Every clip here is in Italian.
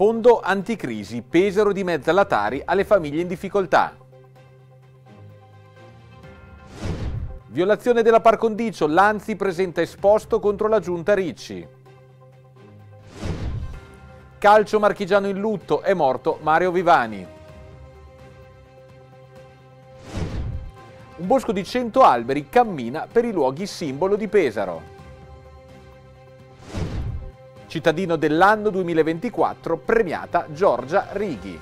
Fondo anticrisi, Pesaro di mezza latari alle famiglie in difficoltà. Violazione della par condicio, Lanzi presenta esposto contro la giunta Ricci. Calcio marchigiano in lutto, è morto Mario Vivani. Un bosco di 100 alberi cammina per i luoghi simbolo di Pesaro. Cittadino dell'anno 2024 premiata Giorgia Righi.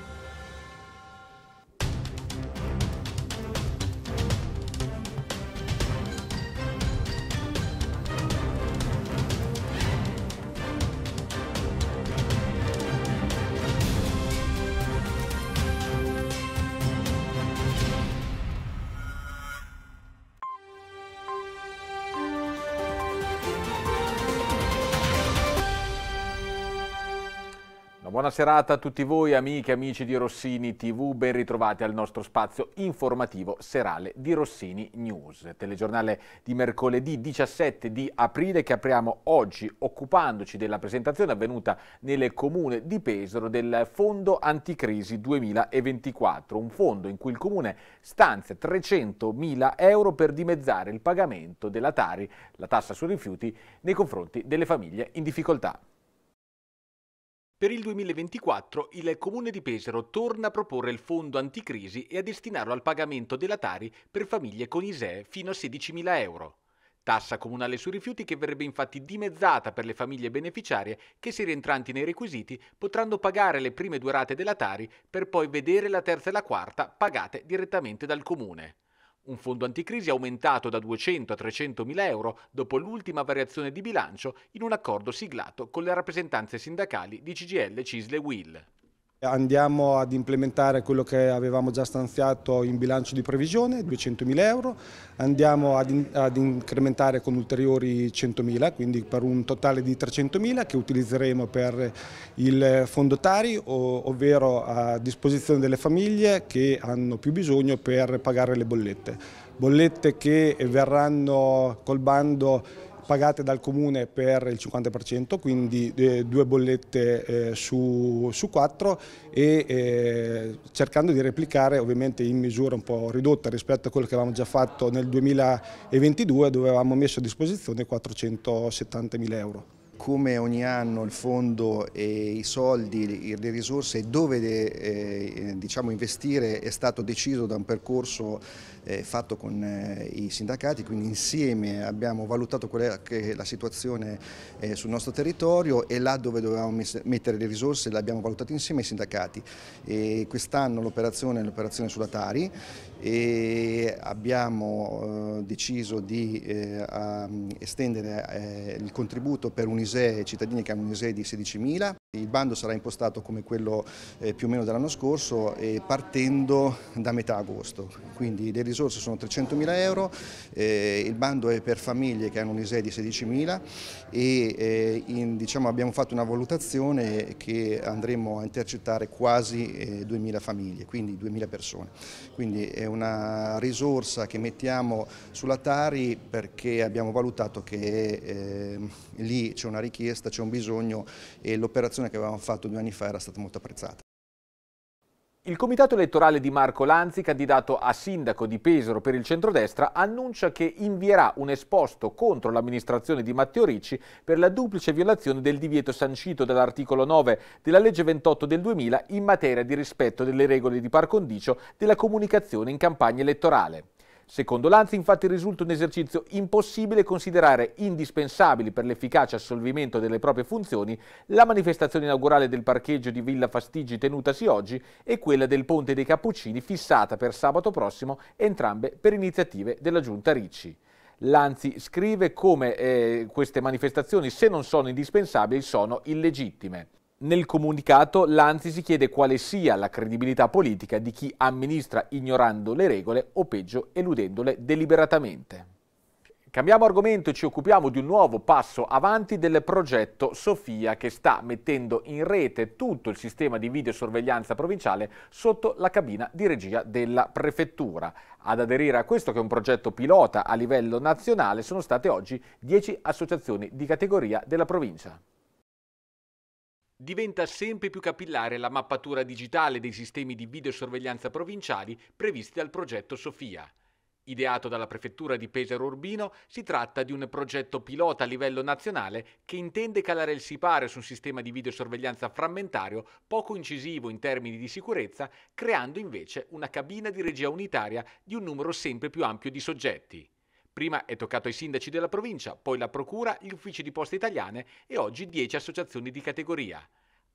Buona serata a tutti voi amiche e amici di Rossini TV, ben ritrovati al nostro spazio informativo serale di Rossini News, telegiornale di mercoledì 17 di aprile che apriamo oggi occupandoci della presentazione avvenuta nel comune di Pesaro del Fondo Anticrisi 2024, un fondo in cui il comune stanzia 300.000 euro per dimezzare il pagamento della Tari, la tassa sui rifiuti, nei confronti delle famiglie in difficoltà. Per il 2024 il Comune di Pesaro torna a proporre il fondo anticrisi e a destinarlo al pagamento della Tari per famiglie con ISEE fino a 16.000 euro. Tassa comunale sui rifiuti che verrebbe infatti dimezzata per le famiglie beneficiarie che, se rientranti nei requisiti, potranno pagare le prime due rate della Tari per poi vedere la terza e la quarta pagate direttamente dal Comune un fondo anticrisi aumentato da 200 a 300 mila euro dopo l'ultima variazione di bilancio in un accordo siglato con le rappresentanze sindacali di CGL, Cisle e Will. Andiamo ad implementare quello che avevamo già stanziato in bilancio di previsione, 200.000 euro, andiamo ad, in, ad, incrementare con ulteriori 100.000, quindi per un totale di 300.000 che utilizzeremo per il fondo Tari, ovvero a disposizione delle famiglie che hanno più bisogno per pagare le bollette. Bollette che verranno col bando pagate dal comune per il 50%, quindi eh, due bollette eh, su, quattro e eh, cercando di replicare ovviamente in misura un po' ridotta rispetto a quello che avevamo già fatto nel 2022 dove avevamo messo a disposizione 470.000 euro come ogni anno il fondo e i soldi, le risorse dove eh, eh, diciamo investire è stato deciso da un percorso eh, fatto con eh, i sindacati, quindi insieme abbiamo valutato qual è, la situazione eh, sul nostro territorio e là dove dovevamo mettere le risorse le abbiamo valutate insieme ai sindacati. Quest'anno l'operazione è l'operazione sulla Tari e abbiamo eh, deciso di eh, estendere eh, il contributo per Unisei cittadini che hanno Unisei di 16.000. Il bando sarà impostato come quello più o meno dell'anno scorso partendo da metà agosto, quindi le risorse sono 300.000 euro, il bando è per famiglie che hanno Unisei di 16.000 e in, diciamo, abbiamo fatto una valutazione che andremo a intercettare quasi 2.000 famiglie, quindi 2.000 persone. Quindi è una risorsa che mettiamo sulla Tari perché abbiamo valutato che eh, lì c'è una richiesta, c'è un bisogno e l'operazione che avevamo fatto due anni fa era stata molto apprezzata. Il comitato elettorale di Marco Lanzi, candidato a sindaco di Pesaro per il centrodestra, annuncia che invierà un esposto contro l'amministrazione di Matteo Ricci per la duplice violazione del divieto sancito dall'articolo 9 della legge 28 del 2000 in materia di rispetto delle regole di par condicio della comunicazione in campagna elettorale. Secondo Lanzi infatti risulta un esercizio impossibile considerare indispensabili per l'efficace assolvimento delle proprie funzioni la manifestazione inaugurale del parcheggio di Villa Fastigi tenutasi oggi e quella del Ponte dei Cappuccini fissata per sabato prossimo, entrambe per iniziative della Giunta Ricci. Lanzi scrive come eh, queste manifestazioni, se non sono indispensabili, sono illegittime. Nel comunicato l'Anzi si chiede quale sia la credibilità politica di chi amministra ignorando le regole o peggio eludendole deliberatamente. Cambiamo argomento e ci occupiamo di un nuovo passo avanti del progetto Sofia che sta mettendo in rete tutto il sistema di videosorveglianza provinciale sotto la cabina di regia della prefettura. Ad aderire a questo che è un progetto pilota a livello nazionale sono state oggi 10 associazioni di categoria della provincia. Diventa sempre più capillare la mappatura digitale dei sistemi di videosorveglianza provinciali previsti dal progetto Sofia. Ideato dalla prefettura di Pesaro Urbino, si tratta di un progetto pilota a livello nazionale che intende calare il sipario su un sistema di videosorveglianza frammentario poco incisivo in termini di sicurezza, creando invece una cabina di regia unitaria di un numero sempre più ampio di soggetti. Prima è toccato ai sindaci della provincia, poi la procura, gli uffici di poste italiane e oggi 10 associazioni di categoria.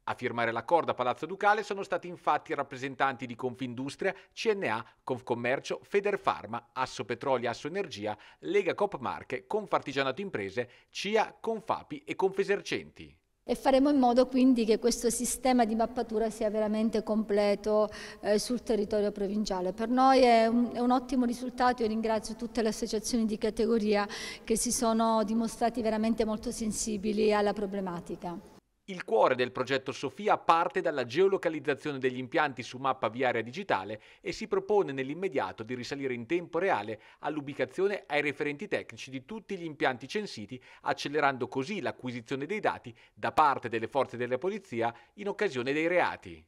A firmare l'accordo a Palazzo Ducale sono stati infatti rappresentanti di Confindustria, CNA, Confcommercio, Federfarma, Asso Petrolio, Asso Energia, Lega Cop Marche, Confartigianato Imprese, CIA, Confapi e Confesercenti. E faremo in modo quindi che questo sistema di mappatura sia veramente completo eh, sul territorio provinciale. Per noi è un, è un, ottimo risultato, io ringrazio tutte le associazioni di categoria che si sono dimostrati veramente molto sensibili alla problematica. Il cuore del progetto Sofia parte dalla geolocalizzazione degli impianti su mappa viaria digitale e si propone nell'immediato di risalire in tempo reale all'ubicazione ai referenti tecnici di tutti gli impianti censiti, accelerando così l'acquisizione dei dati da parte delle forze della polizia in occasione dei reati.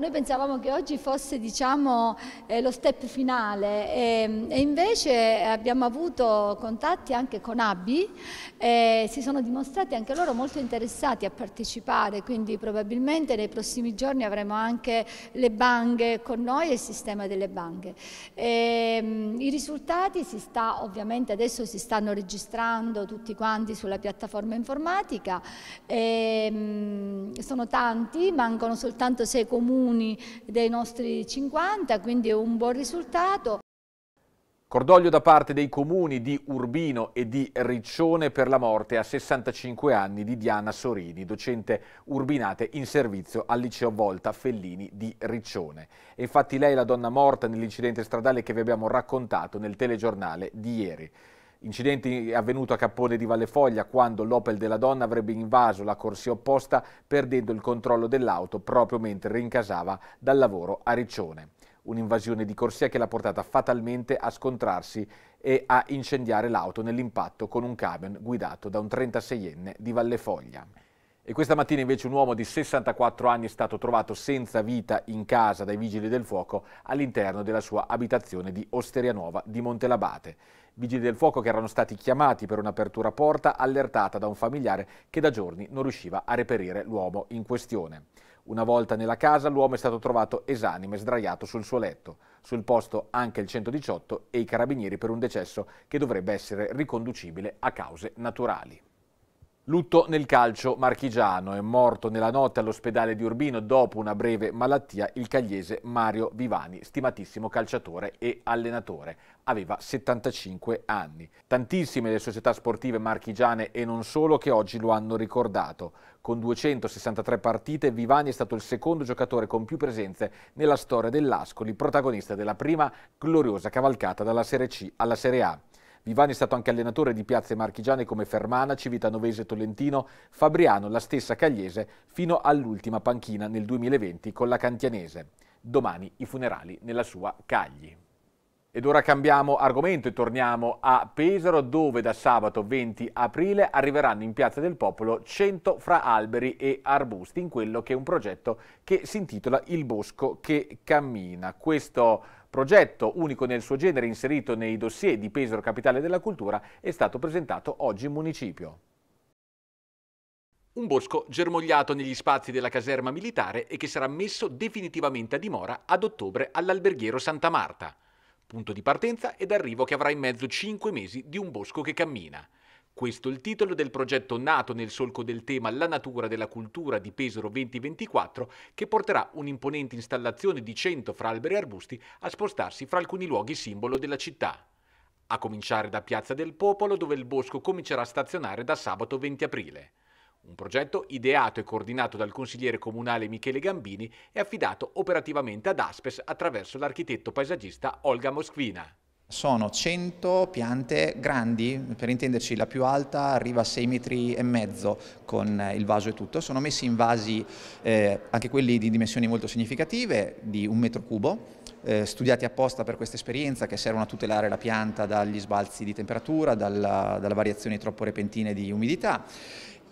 Noi pensavamo che oggi fosse diciamo, eh, lo step finale e, ehm, e, invece abbiamo avuto contatti anche con Abbi, eh, si sono dimostrati anche loro molto interessati a partecipare, quindi probabilmente nei prossimi giorni avremo anche le banche con noi e il sistema delle banche. E, ehm, I risultati si sta, ovviamente adesso si stanno registrando tutti quanti sulla piattaforma informatica, e, ehm, sono tanti, mancano soltanto sei comuni comuni dei nostri 50, quindi è un buon risultato. Cordoglio da parte dei comuni di Urbino e di Riccione per la morte a 65 anni di Diana Sorini, docente urbinate in servizio al liceo Volta Fellini di Riccione. E infatti lei è la donna morta nell'incidente stradale che vi abbiamo raccontato nel telegiornale di ieri. Incidente avvenuto a Cappone di Vallefoglia quando l'Opel della donna avrebbe invaso la corsia opposta perdendo il controllo dell'auto proprio mentre rincasava dal lavoro a Riccione. Un'invasione di corsia che l'ha portata fatalmente a scontrarsi e a incendiare l'auto nell'impatto con un camion guidato da un 36enne di Vallefoglia. E questa mattina invece un uomo di 64 anni è stato trovato senza vita in casa dai vigili del fuoco all'interno della sua abitazione di Osteria Nuova di Montelabate vigili del fuoco che erano stati chiamati per un'apertura porta allertata da un familiare che da giorni non riusciva a reperire l'uomo in questione. Una volta nella casa l'uomo è stato trovato esanime sdraiato sul suo letto. Sul posto anche il 118 e i carabinieri per un decesso che dovrebbe essere riconducibile a cause naturali. Lutto nel calcio marchigiano. È morto nella notte all'ospedale di Urbino dopo una breve malattia il cagliese Mario Vivani, stimatissimo calciatore e allenatore. Aveva 75 anni. Tantissime le società sportive marchigiane e non solo che oggi lo hanno ricordato. Con 263 partite Vivani è stato il secondo giocatore con più presenze nella storia dell'Ascoli, protagonista della prima gloriosa cavalcata dalla Serie C alla Serie A. Vivani è stato anche allenatore di piazze marchigiane come Fermana, Civitanovese Tolentino, Fabriano, la stessa Cagliese, fino all'ultima panchina nel 2020 con la Cantianese. Domani i funerali nella sua Cagli. Ed ora cambiamo argomento e torniamo a Pesaro dove da sabato 20 aprile arriveranno in Piazza del Popolo 100 fra alberi e arbusti in quello che è un progetto che si intitola Il Bosco che Cammina. Questo progetto unico nel suo genere inserito nei dossier di Pesaro Capitale della Cultura, è stato presentato oggi in municipio. Un bosco germogliato negli spazi della caserma militare e che sarà messo definitivamente a dimora ad ottobre all'alberghiero Santa Marta. Punto di partenza ed arrivo che avrà in mezzo 5 mesi di un bosco che cammina. Questo è il titolo del progetto nato nel solco del tema La natura della cultura di Pesaro 2024 che porterà un'imponente installazione di 100 fra alberi e arbusti a spostarsi fra alcuni luoghi simbolo della città. A cominciare da Piazza del Popolo dove il bosco comincerà a stazionare da sabato 20 aprile. Un progetto ideato e coordinato dal consigliere comunale Michele Gambini e affidato operativamente ad Aspes attraverso l'architetto paesaggista Olga Moschvina. Sono 100 piante grandi, per intenderci la più alta arriva a 6 metri e mezzo con eh, il vaso e tutto, sono messi in vasi eh, anche quelli di dimensioni molto significative, di un metro cubo, eh, studiati apposta per questa esperienza che servono a tutelare la pianta dagli sbalzi di temperatura, dalla, dalle variazioni troppo repentine di umidità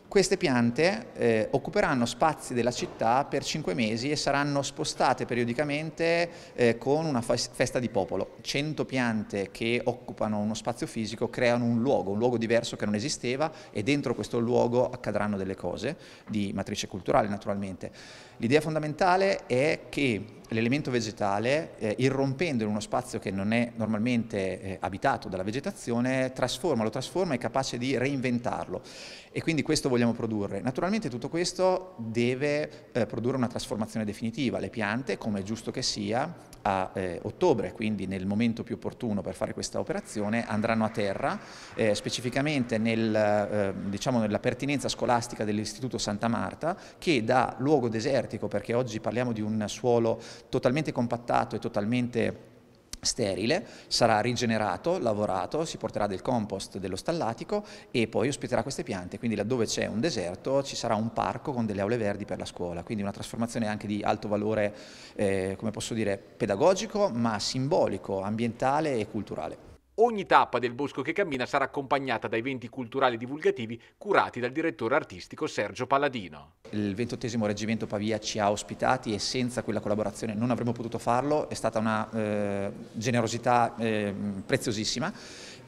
queste piante eh, occuperanno spazi della città per cinque mesi e saranno spostate periodicamente eh, con una festa di popolo. 100 piante che occupano uno spazio fisico creano un luogo, un luogo diverso che non esisteva e dentro questo luogo accadranno delle cose di matrice culturale naturalmente. L'idea fondamentale è che l'elemento vegetale, eh, irrompendo in uno spazio che non è normalmente eh, abitato dalla vegetazione, trasforma, lo trasforma e è capace di reinventarlo e quindi questo vogliamo produrre. Naturalmente tutto questo deve eh, produrre una trasformazione definitiva. Le piante, come è giusto che sia, a eh, ottobre, quindi nel momento più opportuno per fare questa operazione, andranno a terra, eh, specificamente nel, eh, diciamo nella pertinenza scolastica dell'Istituto Santa Marta, che da luogo deserto desertico, perché oggi parliamo di un suolo totalmente compattato e totalmente sterile, sarà rigenerato, lavorato, si porterà del compost dello stallatico e poi ospiterà queste piante, quindi laddove c'è un deserto ci sarà un parco con delle aule verdi per la scuola, quindi una trasformazione anche di alto valore, eh, come posso dire, pedagogico, ma simbolico, ambientale e culturale. Ogni tappa del Bosco che cammina sarà accompagnata da eventi culturali divulgativi curati dal direttore artistico Sergio Palladino. Il 28 Reggimento Pavia ci ha ospitati e senza quella collaborazione non avremmo potuto farlo, è stata una eh, generosità eh, preziosissima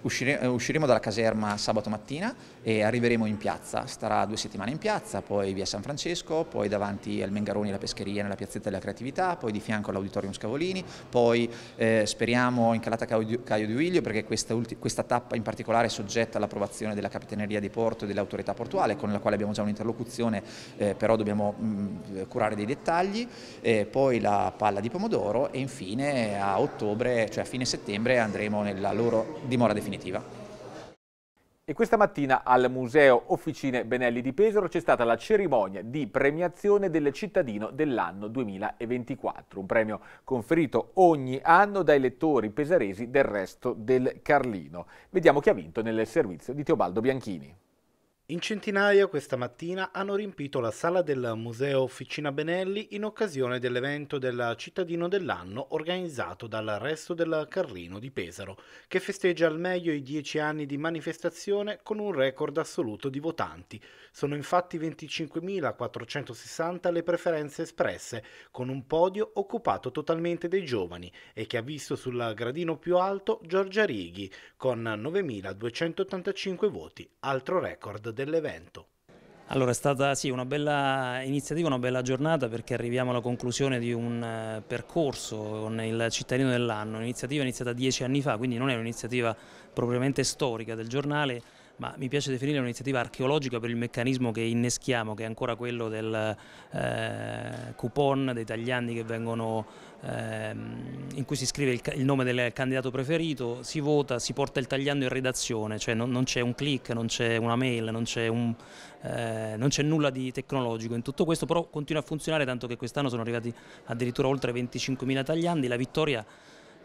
uscire, eh, usciremo dalla caserma sabato mattina e arriveremo in piazza, starà due settimane in piazza, poi via San Francesco, poi davanti al Mengaroni la pescheria nella piazzetta della creatività, poi di fianco all'auditorium Scavolini, poi eh, speriamo in calata Caio di Uiglio perché questa, questa tappa in particolare è soggetta all'approvazione della Capitaneria di Porto e dell'autorità portuale con la quale abbiamo già un'interlocuzione, eh, però dobbiamo mh, mm, curare dei dettagli, eh, poi la palla di pomodoro e infine a ottobre, cioè a fine settembre andremo nella loro dimora definitiva definitiva. E questa mattina al Museo Officine Benelli di Pesaro c'è stata la cerimonia di premiazione del cittadino dell'anno 2024, un premio conferito ogni anno dai lettori pesaresi del resto del Carlino. Vediamo chi ha vinto nel servizio di Teobaldo Bianchini. In centinaia questa mattina hanno riempito la sala del Museo Officina Benelli in occasione dell'evento del Cittadino dell'anno organizzato dal Resto del Carlino di Pesaro, che festeggia al meglio i dieci anni di manifestazione con un record assoluto di votanti. Sono infatti 25.460 le preferenze espresse, con un podio occupato totalmente dai giovani e che ha visto sul gradino più alto Giorgia Righi con 9.285 voti, altro record dell'evento. Allora è stata sì, una bella iniziativa, una bella giornata perché arriviamo alla conclusione di un eh, percorso con il cittadino dell'anno, un'iniziativa iniziata dieci anni fa, quindi non è un'iniziativa propriamente storica del giornale, ma mi piace definire un'iniziativa archeologica per il meccanismo che inneschiamo, che è ancora quello del eh, coupon dei tagliandi vengono, eh, in cui si scrive il, il, nome del candidato preferito, si vota, si porta il tagliando in redazione, cioè non, non c'è un click, non c'è una mail, non c'è un, eh, non c'è nulla di tecnologico in tutto questo, però continua a funzionare tanto che quest'anno sono arrivati addirittura oltre 25.000 tagliandi, la vittoria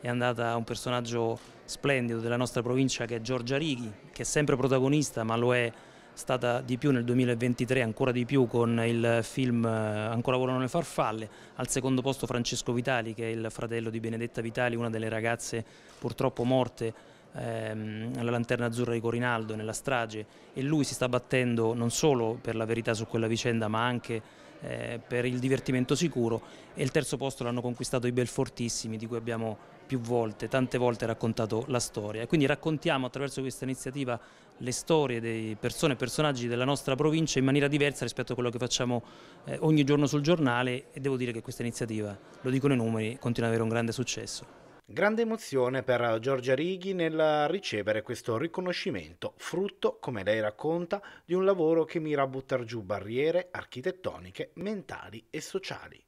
è andata un personaggio splendido della nostra provincia che è Giorgia Righi, che è sempre protagonista ma lo è stata di più nel 2023, ancora di più con il film eh, Ancora volano le farfalle, al secondo posto Francesco Vitali che è il fratello di Benedetta Vitali, una delle ragazze purtroppo morte ehm, alla Lanterna Azzurra di Corinaldo nella strage e lui si sta battendo non solo per la verità su quella vicenda ma anche eh, per il divertimento sicuro e il terzo posto l'hanno conquistato i Belfortissimi di cui abbiamo più volte, tante volte raccontato la storia. E quindi raccontiamo attraverso questa iniziativa le storie dei persone e personaggi della nostra provincia in maniera diversa rispetto a quello che facciamo eh, ogni giorno sul giornale e devo dire che questa iniziativa, lo dicono i numeri, continua ad avere un grande successo. Grande emozione per Giorgia Righi nel ricevere questo riconoscimento, frutto, come lei racconta, di un lavoro che mira a buttare giù barriere architettoniche, mentali e sociali.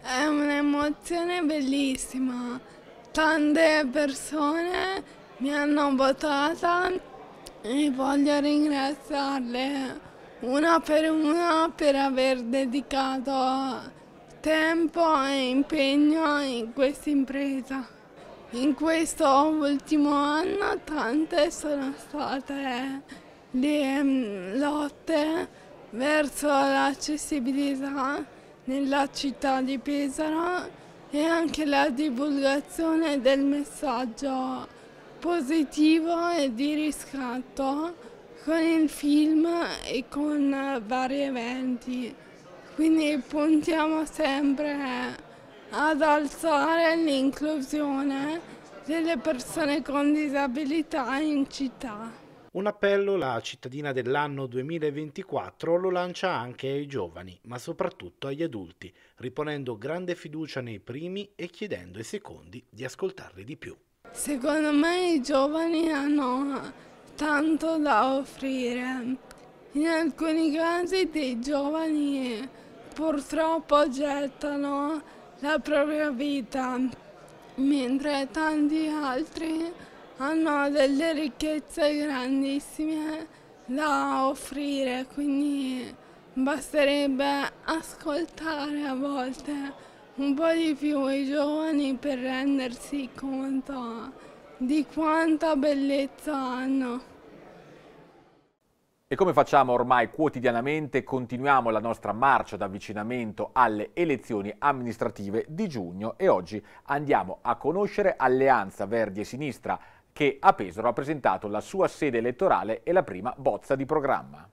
È un'emozione bellissima Tante persone mi hanno votata e voglio ringraziarle una per una per aver dedicato tempo e impegno in questa impresa. In questo ultimo anno tante sono state le mm, lotte verso l'accessibilità nella città di Pesaro e anche la divulgazione del messaggio positivo e di riscatto con il film e con vari eventi. Quindi puntiamo sempre ad alzare l'inclusione delle persone con disabilità in città. Un appello la cittadina dell'anno 2024 lo lancia anche ai giovani, ma soprattutto agli adulti, riponendo grande fiducia nei primi e chiedendo ai secondi di ascoltarli di più. Secondo me i giovani hanno tanto da offrire. In alcuni casi dei giovani purtroppo gettano la propria vita, mentre tanti altri hanno delle ricchezze grandissime da offrire, quindi basterebbe ascoltare a volte un po' di più i giovani per rendersi conto di quanta bellezza hanno. E come facciamo ormai quotidianamente, continuiamo la nostra marcia d'avvicinamento alle elezioni amministrative di giugno e oggi andiamo a conoscere Alleanza Verdi e Sinistra che a Pesaro ha presentato la sua sede elettorale e la prima bozza di programma.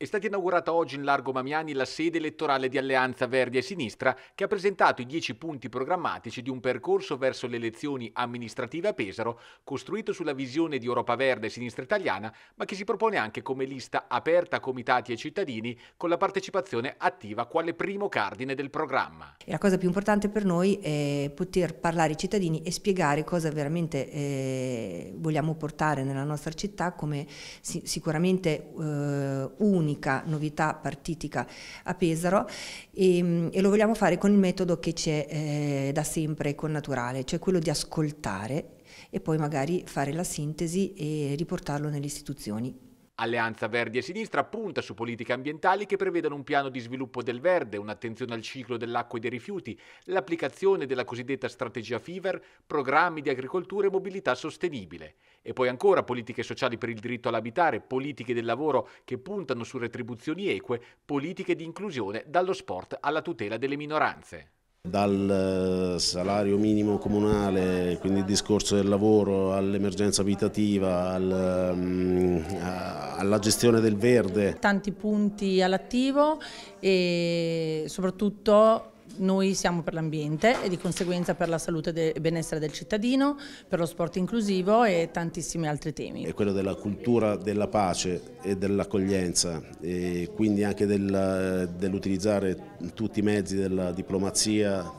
È stata inaugurata oggi in Largo Mamiani la sede elettorale di Alleanza Verdi e Sinistra che ha presentato i dieci punti programmatici di un percorso verso le elezioni amministrative a Pesaro, costruito sulla visione di Europa Verde e Sinistra Italiana, ma che si propone anche come lista aperta a comitati e cittadini con la partecipazione attiva quale primo cardine del programma. E la cosa più importante per noi è poter parlare ai cittadini e spiegare cosa veramente eh, vogliamo portare nella nostra città come si, sicuramente eh, un l'unica novità partitica a Pesaro e, ehm, e, lo vogliamo fare con il metodo che c'è eh, da sempre con Naturale, cioè quello di ascoltare e poi magari fare la sintesi e riportarlo nelle istituzioni. Alleanza Verdi e Sinistra punta su politiche ambientali che prevedano un piano di sviluppo del verde, un'attenzione al ciclo dell'acqua e dei rifiuti, l'applicazione della cosiddetta strategia FIVER, programmi di agricoltura e mobilità sostenibile. E poi ancora politiche sociali per il diritto all'abitare, politiche del lavoro che puntano su retribuzioni eque, politiche di inclusione dallo sport alla tutela delle minoranze dal eh, salario minimo comunale, quindi il discorso del lavoro, all'emergenza abitativa, al, ehm, alla gestione del verde. Tanti punti all'attivo e soprattutto noi siamo per l'ambiente e di conseguenza per la salute e il benessere del cittadino, per lo sport inclusivo e tantissimi altri temi. È quello della cultura della pace e dell'accoglienza e quindi anche del, dell'utilizzare tutti i mezzi della diplomazia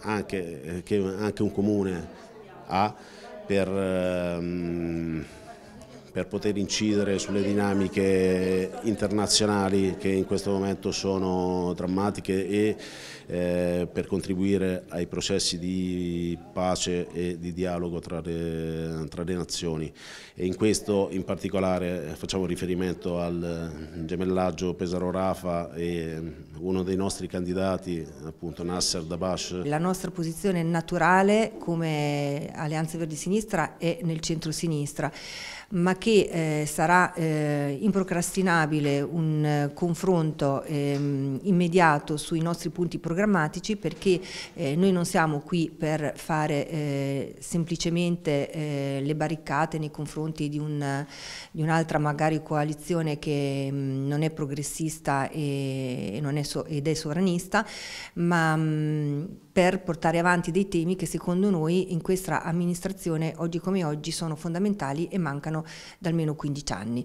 anche, eh, che anche un comune ha per... Um, per poter incidere sulle dinamiche internazionali che in questo momento sono drammatiche e eh, per contribuire ai processi di pace e di dialogo tra le, tra le nazioni. E in questo in particolare facciamo riferimento al gemellaggio Pesaro-Rafa e uno dei nostri candidati, appunto Nasser Dabash. La nostra posizione naturale come Alleanza Verdi Sinistra è nel centro-sinistra ma che eh, sarà eh, improcrastinabile un eh, confronto ehm, immediato sui nostri punti programmatici perché eh, noi non siamo qui per fare eh, semplicemente eh, le barricate nei confronti di, un'altra magari coalizione che mh, mm, non è progressista e, e non è so ed è sovranista, ma mh, mm, per portare avanti dei temi che secondo noi in questa amministrazione oggi come oggi sono fondamentali e mancano da almeno 15 anni.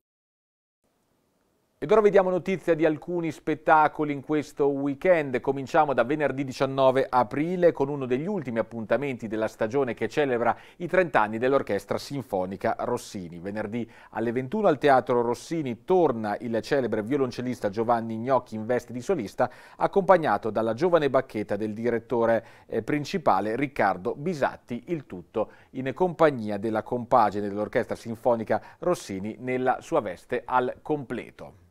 Ed ora vediamo notizia di alcuni spettacoli in questo weekend. Cominciamo da venerdì 19 aprile con uno degli ultimi appuntamenti della stagione che celebra i 30 anni dell'Orchestra Sinfonica Rossini. Venerdì alle 21 al Teatro Rossini torna il celebre violoncellista Giovanni Gnocchi in veste di solista, accompagnato dalla giovane bacchetta del direttore eh, principale Riccardo Bisatti, il tutto in compagnia della compagine dell'Orchestra Sinfonica Rossini nella sua veste al completo.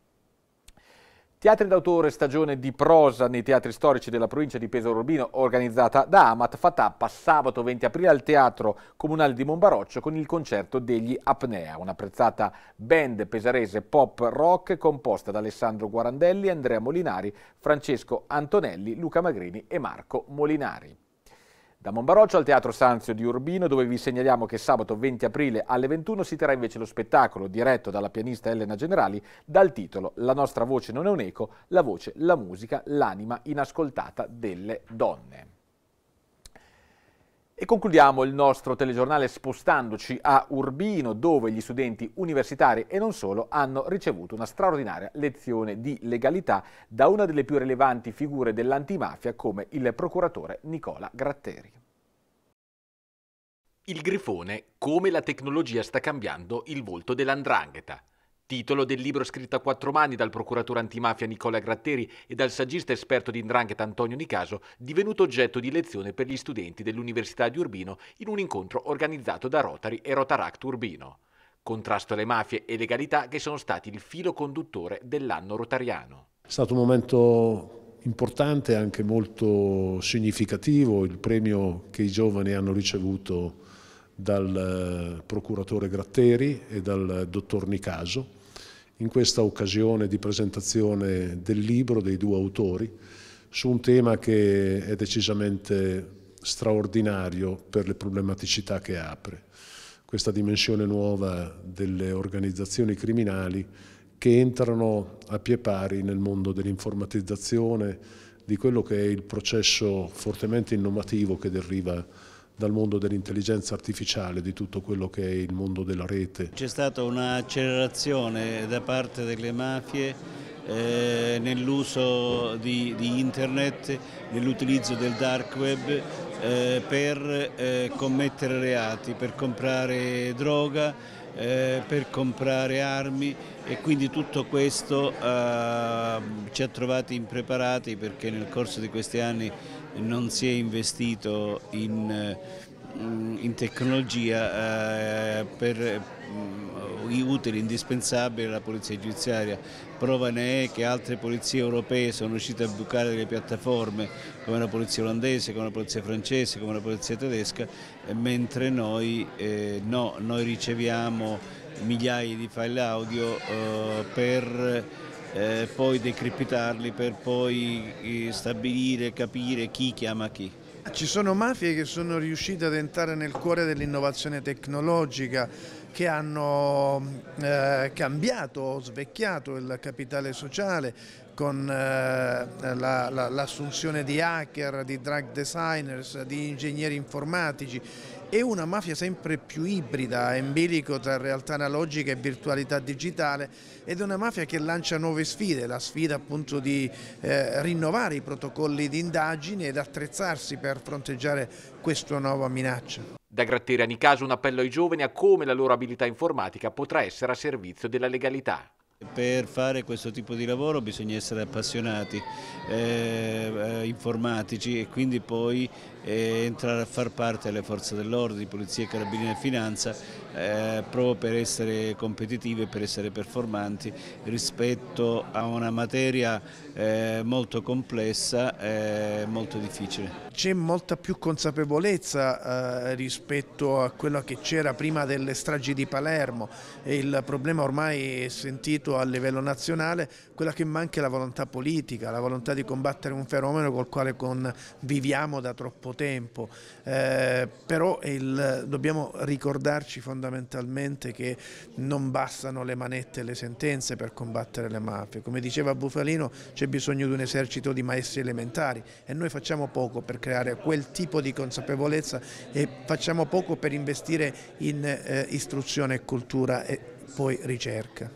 Teatri d'autore, stagione di prosa nei teatri storici della provincia di Pesaro Urbino, organizzata da Amat Fatappa sabato 20 aprile al Teatro Comunale di Monbaroccio con il concerto degli Apnea, un'apprezzata band pesarese pop rock composta da Alessandro Guarandelli, Andrea Molinari, Francesco Antonelli, Luca Magrini e Marco Molinari. Da Monbaroccio al Teatro Sanzio di Urbino, dove vi segnaliamo che sabato 20 aprile alle 21 si terrà invece lo spettacolo diretto dalla pianista Elena Generali dal titolo La nostra voce non è un eco, la voce, la musica, l'anima inascoltata delle donne. E concludiamo il nostro telegiornale spostandoci a Urbino, dove gli studenti universitari e non solo hanno ricevuto una straordinaria lezione di legalità da una delle più rilevanti figure dell'antimafia come il procuratore Nicola Gratteri. Il grifone, come la tecnologia sta cambiando il volto dell'andrangheta. Titolo del libro scritto a quattro mani dal procuratore antimafia Nicola Gratteri e dal saggista esperto di indrangheta Antonio Nicaso, divenuto oggetto di lezione per gli studenti dell'Università di Urbino in un incontro organizzato da Rotary e Rotaract Urbino. Contrasto alle mafie e legalità che sono stati il filo conduttore dell'anno rotariano. È stato un momento importante, anche molto significativo, il premio che i giovani hanno ricevuto dal eh, procuratore Gratteri e dal eh, dottor Nicaso in questa occasione di presentazione del libro dei due autori su un tema che è decisamente straordinario per le problematicità che apre, questa dimensione nuova delle organizzazioni criminali che entrano a pie pari nel mondo dell'informatizzazione, di quello che è il processo fortemente innovativo che deriva dal mondo dell'intelligenza artificiale, di tutto quello che è il mondo della rete. C'è stata un'accelerazione da parte delle mafie eh, nell'uso di, di, internet, nell'utilizzo del dark web eh, per eh, commettere reati, per comprare droga, eh, per comprare armi e quindi tutto questo eh, ci ha trovati impreparati perché nel corso di questi anni non si è investito in, eh, in tecnologia eh, per gli mm, utili indispensabili alla polizia giudiziaria. Prova ne è che altre polizie europee sono riuscite a bucare delle piattaforme come la polizia olandese, come la polizia francese, come la polizia tedesca, eh, mentre noi eh, no, noi riceviamo migliaia di file audio eh, per eh, poi decripitarli per poi eh, stabilire, capire chi chiama chi. Ah, ci sono mafie che sono riuscite ad entrare nel cuore dell'innovazione tecnologica, che hanno eh, cambiato, svecchiato il capitale sociale con eh, l'assunzione la, la, di hacker, di drug designers, di ingegneri informatici è una mafia sempre più ibrida, embelico tra realtà analogica e virtualità digitale ed è una mafia che lancia nuove sfide, la sfida appunto di eh, rinnovare i protocolli di indagine ed attrezzarsi per fronteggiare questa nuova minaccia. Da Gratteri a Nicaso un appello ai giovani a come la loro abilità informatica potrà essere a servizio della legalità. Per fare questo tipo di lavoro bisogna essere appassionati, eh, eh, informatici e quindi poi eh, entrare a far parte delle forze dell'ordine, di polizia, carabinieri e finanza eh, proprio per essere competitivi e per essere performanti rispetto a una materia eh, molto complessa e molto difficile. C'è molta più consapevolezza eh, rispetto a quello che c'era prima delle stragi di Palermo il problema ormai è sentito a livello nazionale, quella che manca è la volontà politica, la volontà di combattere un fenomeno col quale viviamo da troppo tempo eh, però il, dobbiamo ricordarci fondamentalmente che non bastano le manette e le sentenze per combattere le mafie, come diceva Bufalino c'è bisogno di un esercito di maestri elementari e noi facciamo poco per creare quel tipo di consapevolezza e facciamo poco per investire in eh, istruzione e cultura e poi ricerca.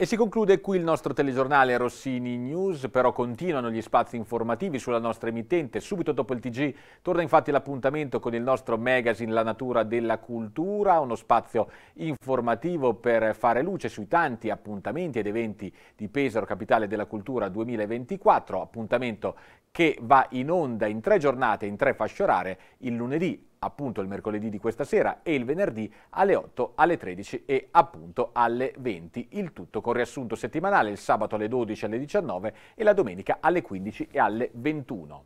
E si conclude qui il nostro telegiornale Rossini News, però continuano gli spazi informativi sulla nostra emittente. Subito dopo il TG torna infatti l'appuntamento con il nostro magazine La natura della cultura, uno spazio informativo per fare luce sui tanti appuntamenti ed eventi di Pesaro, capitale della cultura 2024, appuntamento che va in onda in tre giornate, in tre fasce orarie, il lunedì appunto il mercoledì di questa sera e il venerdì alle 8, alle 13 e appunto alle 20. Il tutto con riassunto settimanale il sabato alle 12 alle 19 e la domenica alle 15 e alle 21.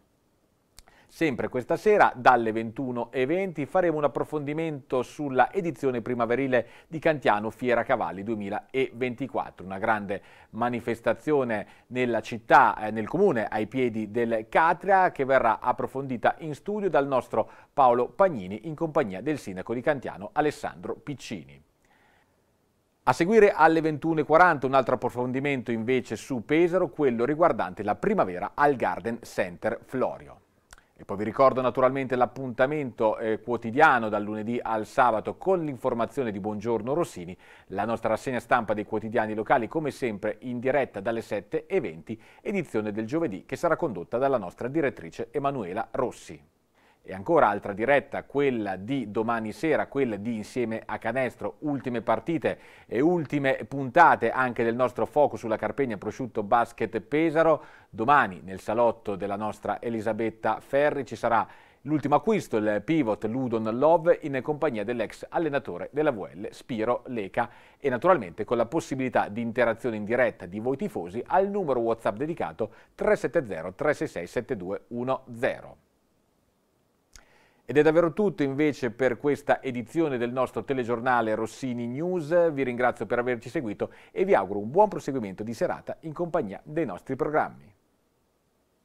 Sempre questa sera dalle 21.20 faremo un approfondimento sulla edizione primaverile di Cantiano Fiera Cavalli 2024, una grande manifestazione nella città, eh, nel comune, ai piedi del Catria che verrà approfondita in studio dal nostro Paolo Pagnini in compagnia del sindaco di Cantiano Alessandro Piccini. A seguire alle 21.40 un altro approfondimento invece su Pesaro, quello riguardante la primavera al Garden Center Florio. E poi vi ricordo naturalmente l'appuntamento eh, quotidiano dal lunedì al sabato con l'informazione di Buongiorno Rossini, la nostra rassegna stampa dei quotidiani locali come sempre in diretta dalle 7.20, edizione del giovedì che sarà condotta dalla nostra direttrice Emanuela Rossi. E ancora altra diretta, quella di domani sera, quella di Insieme a Canestro, ultime partite e ultime puntate anche del nostro focus sulla Carpegna Prosciutto Basket Pesaro. Domani nel salotto della nostra Elisabetta Ferri ci sarà l'ultimo acquisto, il pivot Ludon Love, in compagnia dell'ex allenatore della VL Spiro Leca e naturalmente con la possibilità di interazione in diretta di voi tifosi al numero WhatsApp dedicato 370 366 7210. Ed è davvero tutto invece per questa edizione del nostro telegiornale Rossini News. Vi ringrazio per averci seguito e vi auguro un buon proseguimento di serata in compagnia dei nostri programmi.